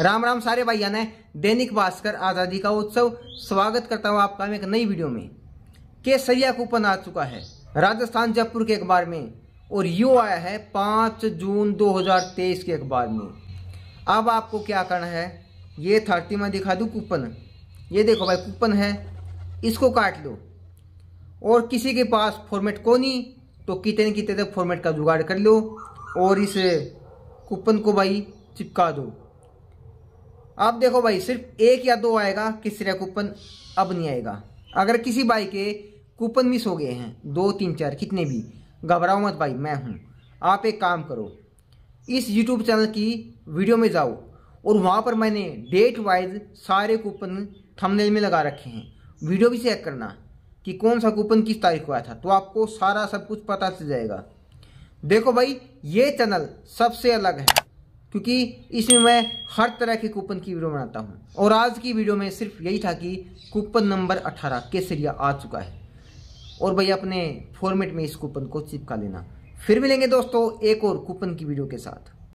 राम राम सारे भाई ने दैनिक भास्कर आज़ादी का उत्सव स्वागत करता हूँ आपका मैं एक नई वीडियो में सैया कूपन आ चुका है राजस्थान जयपुर के अखबार में और यू आया है पांच जून 2023 के अखबार में अब आपको क्या करना है ये थर्टी में दिखा दू कूपन ये देखो भाई कूपन है इसको काट लो और किसी के पास फॉर्मेट को नहीं तो कितने कितने तक फॉर्मेट का जुगाड़ कर लो और इस कूपन को भाई चिपका दो आप देखो भाई सिर्फ एक या दो आएगा किसी का कूपन अब नहीं आएगा अगर किसी भाई के कूपन मिस हो गए हैं दो तीन चार कितने भी घबराओ मत भाई मैं हूँ आप एक काम करो इस यूट्यूब चैनल की वीडियो में जाओ और वहाँ पर मैंने डेट वाइज सारे कूपन थंबनेल में लगा रखे हैं वीडियो भी चेक करना कि कौन सा कूपन किस तारीख को आया था तो आपको सारा सब कुछ पता चल जाएगा देखो भाई ये चैनल सबसे अलग है क्योंकि इसमें मैं हर तरह के कूपन की वीडियो बनाता हूँ और आज की वीडियो में सिर्फ यही था कि कूपन नंबर 18 केसरिया आ चुका है और भाई अपने फॉर्मेट में इस कूपन को चिपका लेना फिर मिलेंगे दोस्तों एक और कूपन की वीडियो के साथ